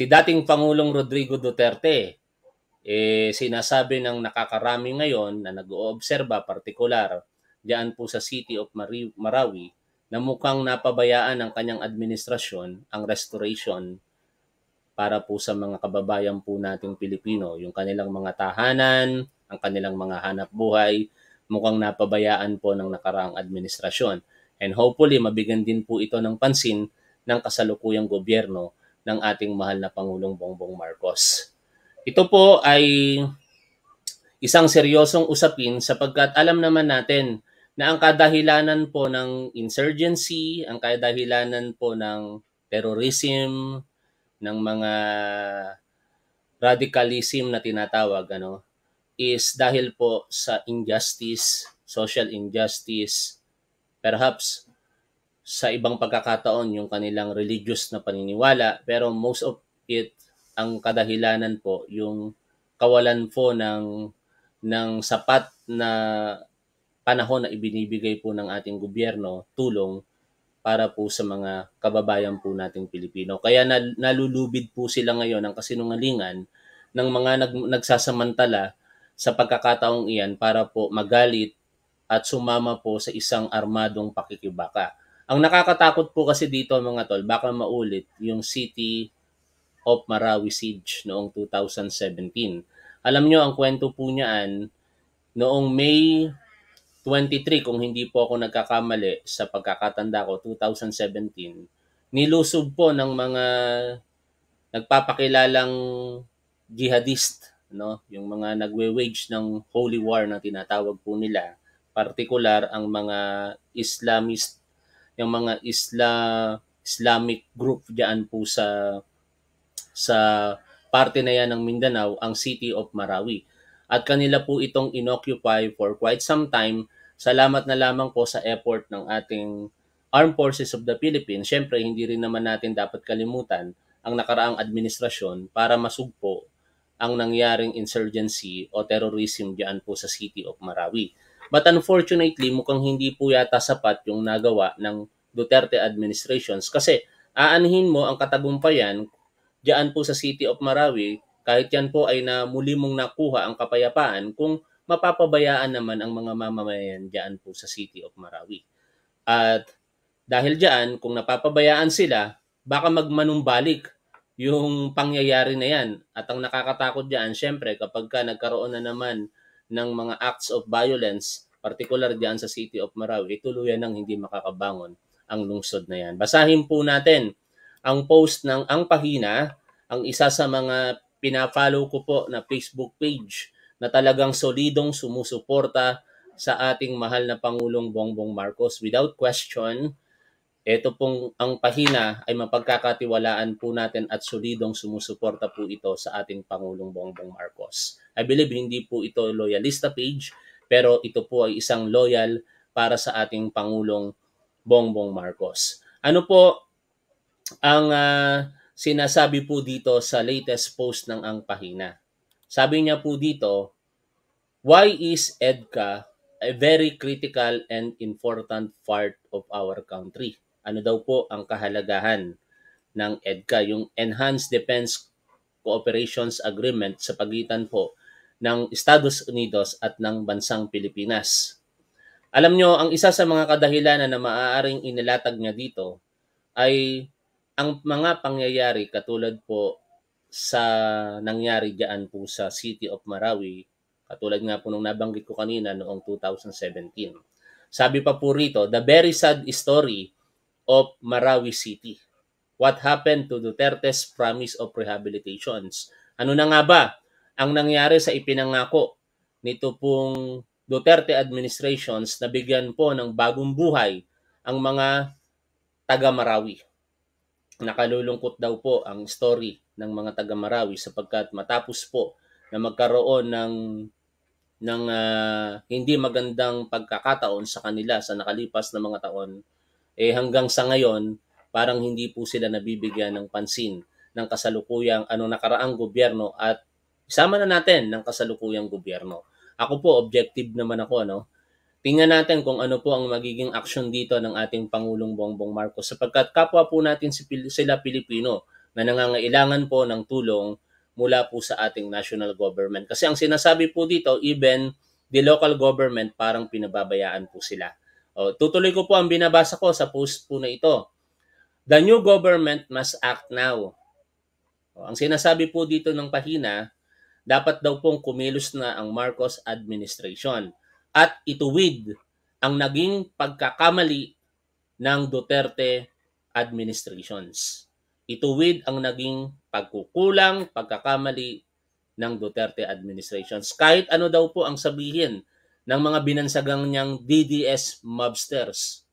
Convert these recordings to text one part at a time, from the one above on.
Si dating Pangulong Rodrigo Duterte, eh, sinasabi ng nakakarami ngayon na nag-oobserba partikular diyan po sa City of Marawi na mukhang napabayaan ng kanyang administrasyon ang restoration para po sa mga kababayan po nating Pilipino, yung kanilang mga tahanan, ang kanilang mga hanap buhay, mukhang napabayaan po ng nakaraang administrasyon. And hopefully, mabigyan din po ito ng pansin ng kasalukuyang gobyerno ng ating mahal na Pangulong Bongbong Marcos. Ito po ay isang seryosong usapin sapagkat alam naman natin na ang kadahilanan po ng insurgency, ang kadahilanan po ng terrorism, ng mga radicalism na tinatawag ano is dahil po sa injustice, social injustice, perhaps sa ibang pagkakataon yung kanilang religious na paniniwala pero most of it ang kadahilanan po yung kawalan po ng ng sapat na panahon na ibinibigay po ng ating gobyerno tulong para po sa mga kababayan po nating Pilipino. Kaya nal- nalulubid po sila ngayon ng kasinungalingan ng mga nag- nagsasamantala sa pagkakataong iyan para po magalit at sumama po sa isang armadong pakikibaka. Ang nakakatakot po kasi dito mga tol, baka maulit yung City of Marawi Siege noong 2017. Alam nyo, ang kwento po niyan, noong May 23, kung hindi po ako nagkakamali sa pagkakatanda ko, 2017, nilusob po ng mga nagpapakilalang jihadist, no? yung mga nagwe-wage ng holy war na tinatawag po nila, partikular ang mga Islamist yung mga isla Islamic group diyan po sa sa parte na yan ng Mindanao, ang City of Marawi. At kanila po itong inoccupy for quite some time. Salamat na lamang po sa effort ng ating Armed Forces of the Philippines. syempre hindi rin naman natin dapat kalimutan ang nakaraang administrasyon para masugpo ang nangyaring insurgency o terrorism diyan po sa City of Marawi. But unfortunately, mukhang hindi po yata sapat yung nagawa ng Duterte administrations kasi aanhin mo ang katagumpayan diyan po sa City of Marawi kahit yan po ay na muli mong nakuha ang kapayapaan kung mapapabayaan naman ang mga mamamayan diyan po sa City of Marawi. At dahil diyan, kung napapabayaan sila, baka magmanumbalik yung pangyayari na yan. At ang nakakatakot diyan, syempre, kapag ka nagkaroon na naman ng mga acts of violence, particular diyan sa city of Marawi, tuluyan nang hindi makakabangon ang lungsod na yan. Basahin po natin ang post ng Ang Pahina, ang isa sa mga pinapalo ko po na Facebook page na talagang solidong sumusuporta sa ating mahal na Pangulong Bongbong Marcos. Without question, ito pong ang pahina ay mapagkakatiwalaan po natin at solidong sumusuporta po ito sa ating Pangulong Bongbong Marcos. I believe hindi po ito loyalista page pero ito po ay isang loyal para sa ating Pangulong Bongbong Marcos. Ano po ang uh, sinasabi po dito sa latest post ng Ang Pahina? Sabi niya po dito, why is EDCA a very critical and important part of our country? ano daw po ang kahalagahan ng EDCA, yung Enhanced Defense Cooperations Agreement sa pagitan po ng Estados Unidos at ng bansang Pilipinas. Alam nyo, ang isa sa mga kadahilanan na maaaring inilatag niya dito ay ang mga pangyayari katulad po sa nangyari dyan po sa City of Marawi, katulad nga po nung nabanggit ko kanina noong 2017. Sabi pa po rito, the very sad story of Marawi City. What happened to Duterte's promise of rehabilitations? Ano na nga ba ang nangyari sa ipinangako nito pong Duterte administrations na bigyan po ng bagong buhay ang mga taga Marawi? Nakalulungkot daw po ang story ng mga taga Marawi sapagkat matapos po na magkaroon ng ng uh, hindi magandang pagkakataon sa kanila sa nakalipas na mga taon eh hanggang sa ngayon, parang hindi po sila nabibigyan ng pansin ng kasalukuyang ano nakaraang gobyerno at isama na natin ng kasalukuyang gobyerno. Ako po, objective naman ako, ano? Tingnan natin kung ano po ang magiging action dito ng ating Pangulong Bongbong Marcos sapagkat kapwa po natin si Pil- sila Pilipino na nangangailangan po ng tulong mula po sa ating national government. Kasi ang sinasabi po dito, even the local government, parang pinababayaan po sila. O, tutuloy ko po ang binabasa ko sa post po na ito. The new government must act now. O, ang sinasabi po dito ng pahina, dapat daw pong kumilos na ang Marcos administration at ituwid ang naging pagkakamali ng Duterte administrations. Ituwid ang naging pagkukulang, pagkakamali ng Duterte administrations. Kahit ano daw po ang sabihin ng mga binansagang niyang DDS mobsters.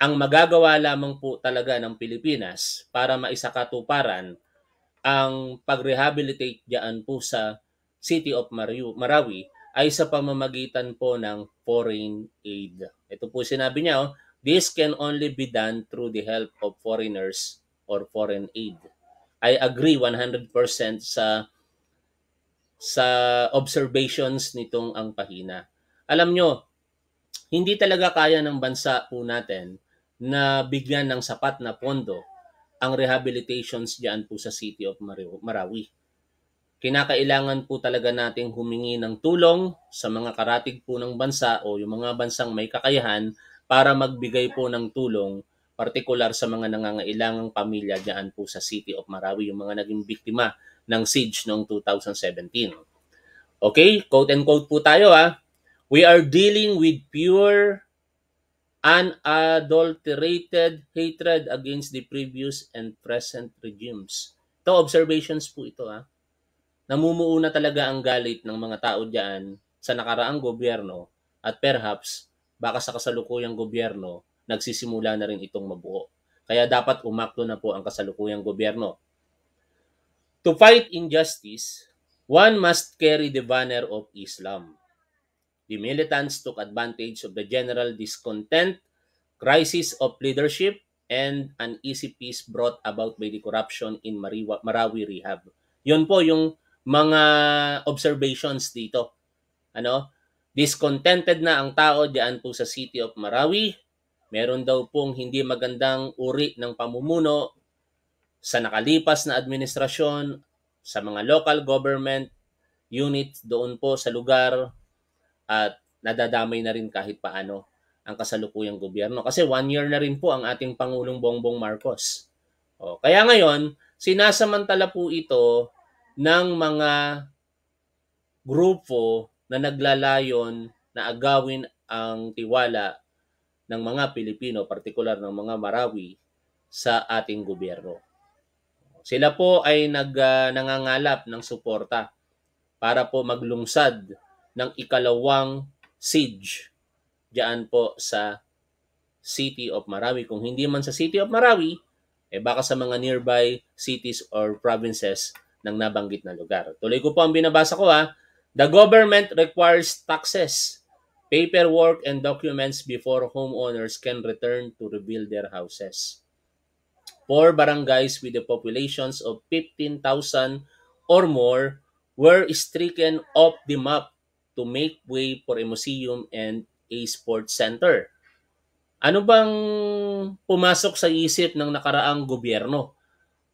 Ang magagawa lamang po talaga ng Pilipinas para maisakatuparan ang pag-rehabilitate diyan po sa City of Marawi ay sa pamamagitan po ng foreign aid. Ito po sinabi niya, oh, this can only be done through the help of foreigners or foreign aid. I agree 100% sa sa observations nitong ang pahina. Alam nyo, hindi talaga kaya ng bansa po natin na bigyan ng sapat na pondo ang rehabilitations diyan po sa City of Marawi. Kinakailangan po talaga nating humingi ng tulong sa mga karatig po ng bansa o yung mga bansang may kakayahan para magbigay po ng tulong partikular sa mga nangangailangang pamilya diyan po sa City of Marawi yung mga naging biktima ng siege noong 2017. Okay, quote and quote po tayo ha. Ah. We are dealing with pure unadulterated hatred against the previous and present regimes. Ito, observations po ito ha. Ah. Namumuo na talaga ang galit ng mga tao diyan sa nakaraang gobyerno at perhaps baka sa kasalukuyang gobyerno nagsisimula na rin itong mabuo. Kaya dapat umakto na po ang kasalukuyang gobyerno. To fight injustice, one must carry the banner of Islam. The militants took advantage of the general discontent, crisis of leadership, and uneasy peace brought about by the corruption in Marawi Rehab. Yun po yung mga observations dito. Ano? Discontented na ang tao diyan po sa city of Marawi meron daw pong hindi magandang uri ng pamumuno sa nakalipas na administrasyon, sa mga local government unit doon po sa lugar at nadadamay na rin kahit paano ang kasalukuyang gobyerno. Kasi one year na rin po ang ating Pangulong Bongbong Marcos. O, kaya ngayon, sinasamantala po ito ng mga grupo na naglalayon na agawin ang tiwala ng mga Pilipino, partikular ng mga Marawi, sa ating gobyerno. Sila po ay nag, uh, nangangalap ng suporta para po maglungsad ng ikalawang siege diyan po sa City of Marawi. Kung hindi man sa City of Marawi, eh baka sa mga nearby cities or provinces ng nabanggit na lugar. Tuloy ko po ang binabasa ko ha. Ah. The government requires taxes paperwork and documents before homeowners can return to rebuild their houses. Four barangays with the populations of 15,000 or more were stricken off the map to make way for a museum and a sports center. Ano bang pumasok sa isip ng nakaraang gobyerno?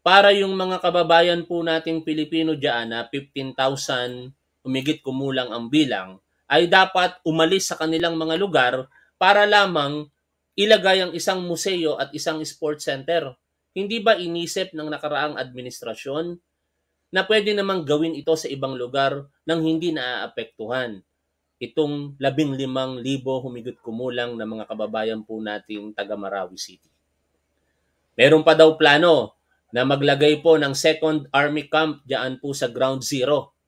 Para yung mga kababayan po nating Pilipino dyan na 15,000 umigit kumulang ang bilang, ay dapat umalis sa kanilang mga lugar para lamang ilagay ang isang museo at isang sports center. Hindi ba inisip ng nakaraang administrasyon na pwede namang gawin ito sa ibang lugar nang hindi naaapektuhan? Itong labing limang libo humigot kumulang na mga kababayan po nating taga Marawi City. Meron pa daw plano na maglagay po ng second army camp diyan po sa ground zero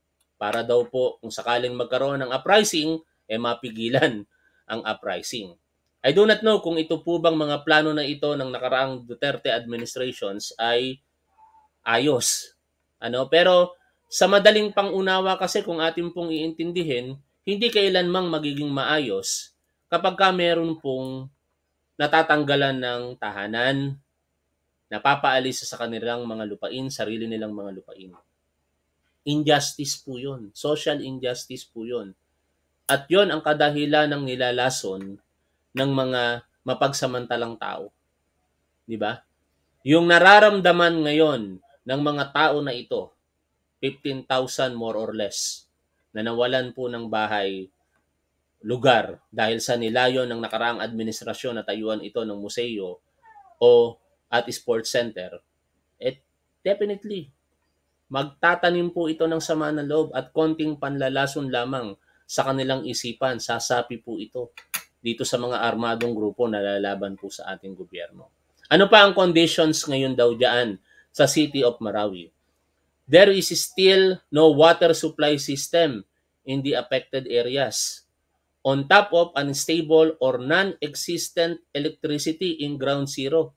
para daw po kung sakaling magkaroon ng uprising, eh mapigilan ang uprising. I do not know kung ito po bang mga plano na ito ng nakaraang Duterte administrations ay ayos. Ano? Pero sa madaling pangunawa kasi kung atin pong iintindihin, hindi kailanmang magiging maayos kapag ka meron pong natatanggalan ng tahanan, napapaalis sa kanilang mga lupain, sarili nilang mga lupain injustice po yun. Social injustice po yun. At yon ang kadahilan ng nilalason ng mga mapagsamantalang tao. Di ba? Yung nararamdaman ngayon ng mga tao na ito, 15,000 more or less, na nawalan po ng bahay, lugar, dahil sa nilayon ng nakaraang administrasyon na tayuan ito ng museo o at sports center, eh, definitely, Magtatanim po ito ng sama ng loob at konting panlalason lamang sa kanilang isipan. Sasapi po ito dito sa mga armadong grupo na lalaban po sa ating gobyerno. Ano pa ang conditions ngayon daw dyan sa city of Marawi? There is still no water supply system in the affected areas. On top of unstable or non-existent electricity in ground zero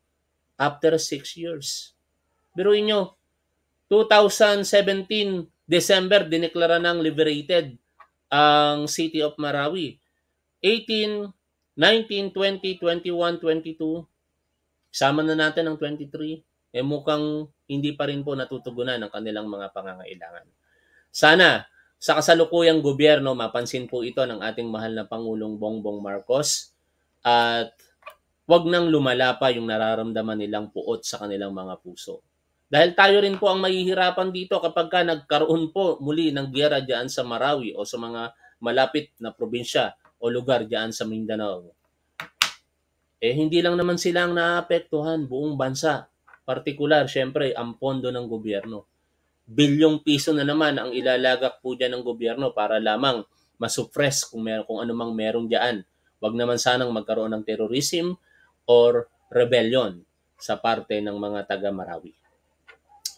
after 6 years. Biruin nyo, 2017 December dineklara ng liberated ang City of Marawi. 18, 19, 20, 21, 22. Sama na natin ang 23. Eh mukhang hindi pa rin po natutugunan ang kanilang mga pangangailangan. Sana sa kasalukuyang gobyerno mapansin po ito ng ating mahal na Pangulong Bongbong Marcos at wag nang lumala pa yung nararamdaman nilang puot sa kanilang mga puso. Dahil tayo rin po ang mahihirapan dito kapag ka nagkaroon po muli ng giyera diyan sa Marawi o sa mga malapit na probinsya o lugar diyan sa Mindanao. Eh hindi lang naman sila ang naapektuhan, buong bansa. Partikular, syempre, ang pondo ng gobyerno. Bilyong piso na naman ang ilalagak po dyan ng gobyerno para lamang masuppress kung, mer- kung anumang merong diyan. Huwag naman sanang magkaroon ng terrorism or rebellion sa parte ng mga taga-Marawi.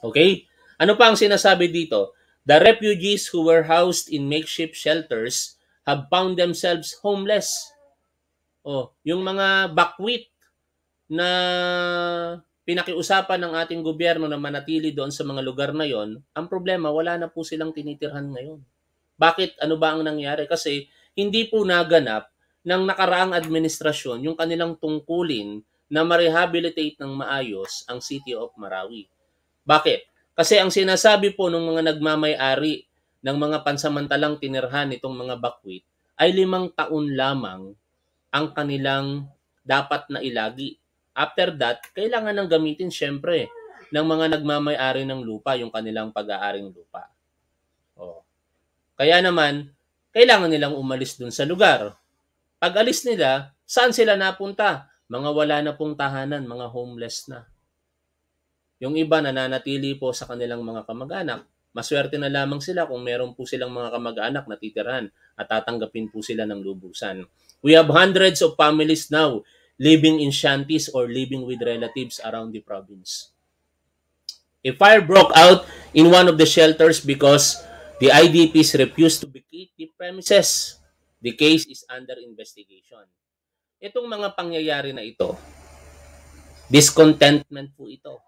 Okay? Ano pa ang sinasabi dito? The refugees who were housed in makeshift shelters have found themselves homeless. Oh, yung mga backwit na pinakiusapan ng ating gobyerno na manatili doon sa mga lugar na yon, ang problema, wala na po silang tinitirhan ngayon. Bakit? Ano ba ang nangyari? Kasi hindi po naganap ng nakaraang administrasyon yung kanilang tungkulin na ma-rehabilitate ng maayos ang City of Marawi. Bakit? Kasi ang sinasabi po ng mga nagmamay-ari ng mga pansamantalang tinirhan itong mga bakwit ay limang taon lamang ang kanilang dapat na ilagi. After that, kailangan nang gamitin syempre ng mga nagmamay-ari ng lupa yung kanilang pag-aaring lupa. Oh. Kaya naman, kailangan nilang umalis dun sa lugar. Pag alis nila, saan sila napunta? Mga wala na pong tahanan, mga homeless na. Yung iba nananatili po sa kanilang mga kamag-anak. Maswerte na lamang sila kung meron po silang mga kamag-anak na titirahan at tatanggapin po sila ng lubusan. We have hundreds of families now living in shanties or living with relatives around the province. A fire broke out in one of the shelters because the IDPs refused to vacate the premises. The case is under investigation. Itong mga pangyayari na ito, discontentment po ito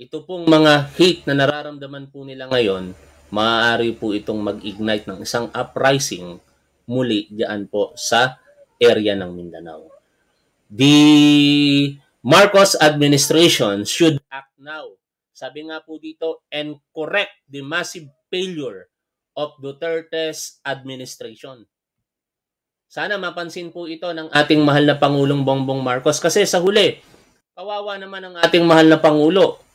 ito pong mga hate na nararamdaman po nila ngayon, maaari po itong mag-ignite ng isang uprising muli diyan po sa area ng Mindanao. The Marcos administration should act now. Sabi nga po dito, and correct the massive failure of Duterte's administration. Sana mapansin po ito ng ating mahal na Pangulong Bongbong Marcos kasi sa huli, kawawa naman ang ating mahal na Pangulo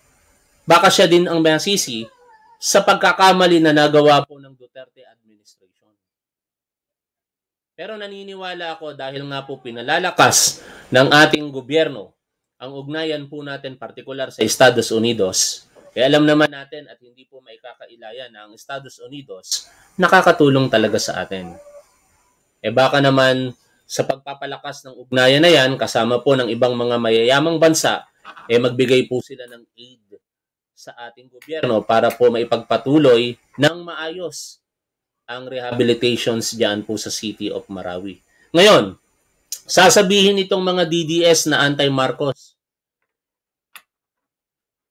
Baka siya din ang masisi sa pagkakamali na nagawa po ng Duterte administration. Pero naniniwala ako dahil nga po pinalalakas ng ating gobyerno ang ugnayan po natin partikular sa Estados Unidos. Kaya alam naman natin at hindi po maikakailayan na ang Estados Unidos nakakatulong talaga sa atin. E baka naman sa pagpapalakas ng ugnayan na yan kasama po ng ibang mga mayayamang bansa, eh magbigay po sila ng aid sa ating gobyerno para po maipagpatuloy ng maayos ang rehabilitations diyan po sa City of Marawi. Ngayon, sasabihin itong mga DDS na anti-Marcos.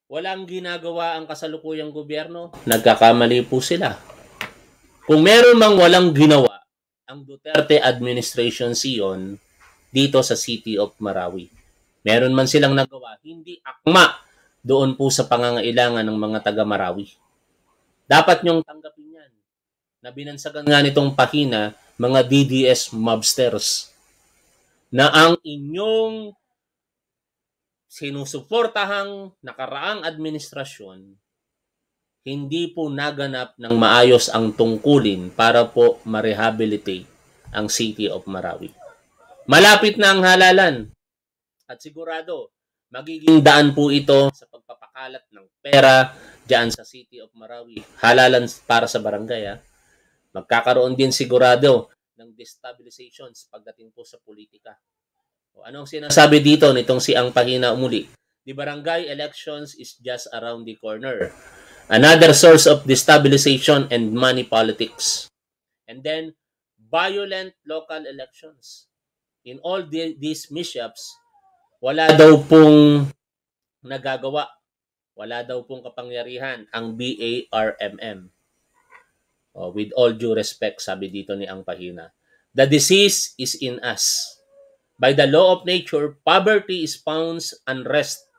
Walang ginagawa ang kasalukuyang gobyerno. Nagkakamali po sila. Kung meron mang walang ginawa, ang Duterte administration siyon dito sa City of Marawi. Meron man silang nagawa, hindi akma doon po sa pangangailangan ng mga taga-Marawi. Dapat niyong tanggapin yan na binansagan nga nitong pahina mga DDS mobsters na ang inyong sinusuportahang nakaraang administrasyon hindi po naganap ng maayos ang tungkulin para po marehabilitate ang City of Marawi. Malapit na ang halalan at sigurado Magiging daan po ito sa pagpapakalat ng pera dyan sa City of Marawi. Halalan para sa barangay. Ha? Magkakaroon din sigurado ng destabilizations pagdating po sa politika. O ano ang sinasabi dito nitong si Ang Pahina Umuli? The barangay elections is just around the corner. Another source of destabilization and money politics. And then, violent local elections. In all the, these mishaps, wala daw pong nagagawa. Wala daw pong kapangyarihan ang BARMM. Oh, with all due respect, sabi dito ni Ang Pahina. The disease is in us. By the law of nature, poverty spawns unrest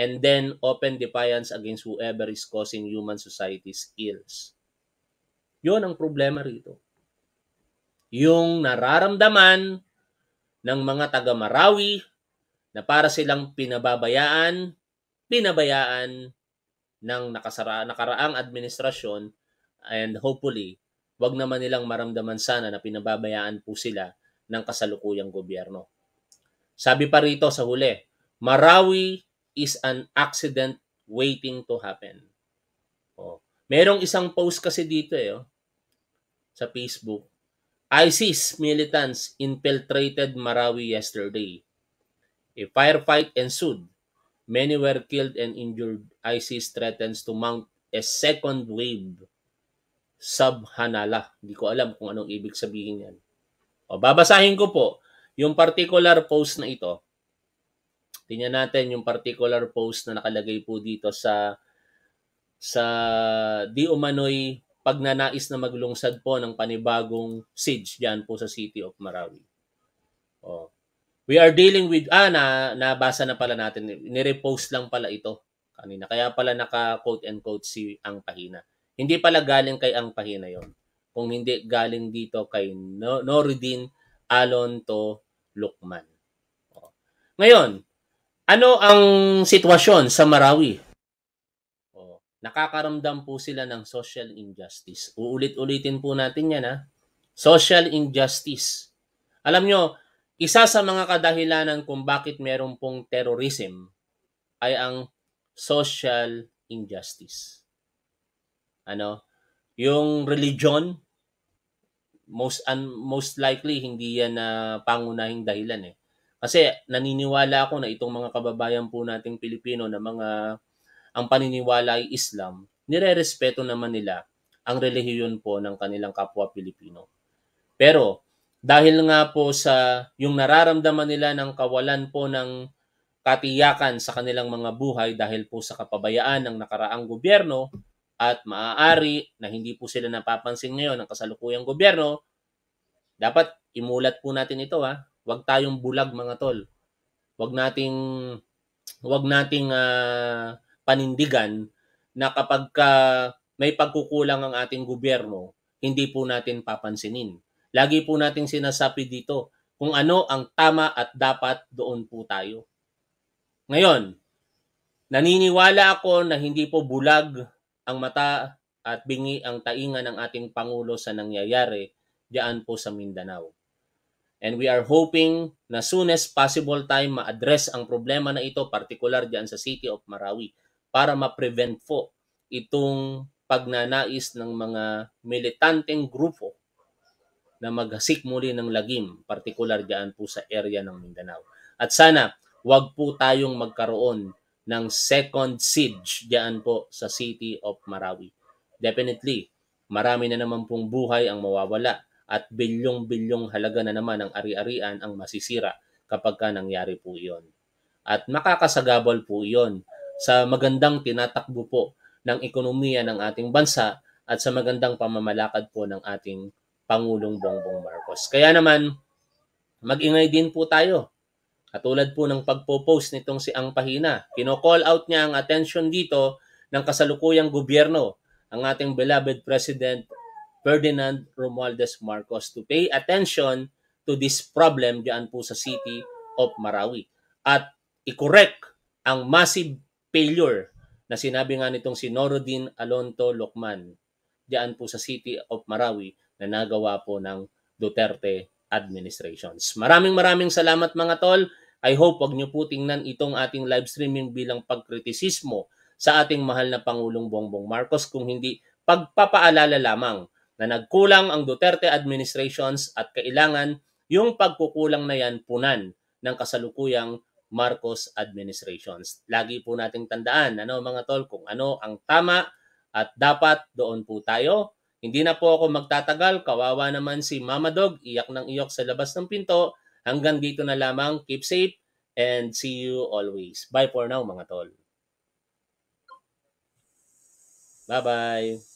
and then open defiance against whoever is causing human society's ills. Yun ang problema rito. Yung nararamdaman ng mga taga-Marawi, na para silang pinababayaan, pinabayaan ng nakasara, nakaraang administrasyon and hopefully, wag naman nilang maramdaman sana na pinababayaan po sila ng kasalukuyang gobyerno. Sabi pa rito sa huli, Marawi is an accident waiting to happen. Oh. Merong isang post kasi dito eh, oh, sa Facebook. ISIS militants infiltrated Marawi yesterday. A firefight ensued. Many were killed and injured. ISIS threatens to mount a second wave. Subhanallah. Hindi ko alam kung anong ibig sabihin yan. O, babasahin ko po yung particular post na ito. Tingnan natin yung particular post na nakalagay po dito sa sa di umano'y pagnanais na maglungsad po ng panibagong siege diyan po sa city of Marawi. O, We are dealing with, ah, na, nabasa na pala natin. Nirepost lang pala ito kanina. Kaya pala naka-quote and quote si Ang Pahina. Hindi pala galing kay Ang Pahina yon Kung hindi galing dito kay no- Noridin Alonto Lukman. Oh. Ngayon, ano ang sitwasyon sa Marawi? Oh, nakakaramdam po sila ng social injustice. Uulit-ulitin po natin yan ha. Social injustice. Alam nyo, isa sa mga kadahilanan kung bakit meron pong terrorism ay ang social injustice. Ano? Yung religion most un, most likely hindi yan na pangunahing dahilan eh. Kasi naniniwala ako na itong mga kababayan po nating Pilipino na mga ang paniniwala ay Islam, nirerespeto naman nila ang relihiyon po ng kanilang kapwa Pilipino. Pero dahil nga po sa yung nararamdaman nila ng kawalan po ng katiyakan sa kanilang mga buhay dahil po sa kapabayaan ng nakaraang gobyerno at maaari na hindi po sila napapansin ngayon ng kasalukuyang gobyerno, dapat imulat po natin ito ha. Huwag tayong bulag mga tol. Huwag nating huwag nating uh, panindigan na kapag ka may pagkukulang ang ating gobyerno, hindi po natin papansinin Lagi po nating sinasabi dito kung ano ang tama at dapat doon po tayo. Ngayon, naniniwala ako na hindi po bulag ang mata at bingi ang tainga ng ating Pangulo sa nangyayari diyan po sa Mindanao. And we are hoping na soon as possible time ma-address ang problema na ito, particular diyan sa City of Marawi, para ma-prevent po itong pagnanais ng mga militanteng grupo na maghasik muli ng lagim, partikular diyan po sa area ng Mindanao. At sana wag po tayong magkaroon ng second siege diyan po sa city of Marawi. Definitely, marami na naman pong buhay ang mawawala at bilyong-bilyong halaga na naman ang ari-arian ang masisira kapag ka nangyari po iyon. At makakasagabal po iyon sa magandang tinatakbo po ng ekonomiya ng ating bansa at sa magandang pamamalakad po ng ating Pangulong Bongbong Marcos. Kaya naman, magingay din po tayo. Katulad po ng pagpo-post nitong si Ang Pahina, kino-call out niya ang attention dito ng kasalukuyang gobyerno, ang ating beloved President Ferdinand Romualdez Marcos to pay attention to this problem diyan po sa city of Marawi at i-correct ang massive failure na sinabi nga nitong si Norodin Alonto Lokman diyan po sa city of Marawi na nagawa po ng Duterte administrations. Maraming maraming salamat mga tol. I hope wag niyo po tingnan itong ating live streaming bilang pagkritisismo sa ating mahal na Pangulong Bongbong Marcos kung hindi pagpapaalala lamang na nagkulang ang Duterte administrations at kailangan yung pagkukulang na yan punan ng kasalukuyang Marcos administrations. Lagi po nating tandaan ano mga tol kung ano ang tama at dapat doon po tayo hindi na po ako magtatagal, kawawa naman si Mama Dog, iyak ng iyak sa labas ng pinto. Hanggang dito na lamang, keep safe and see you always. Bye for now mga tol. Bye-bye.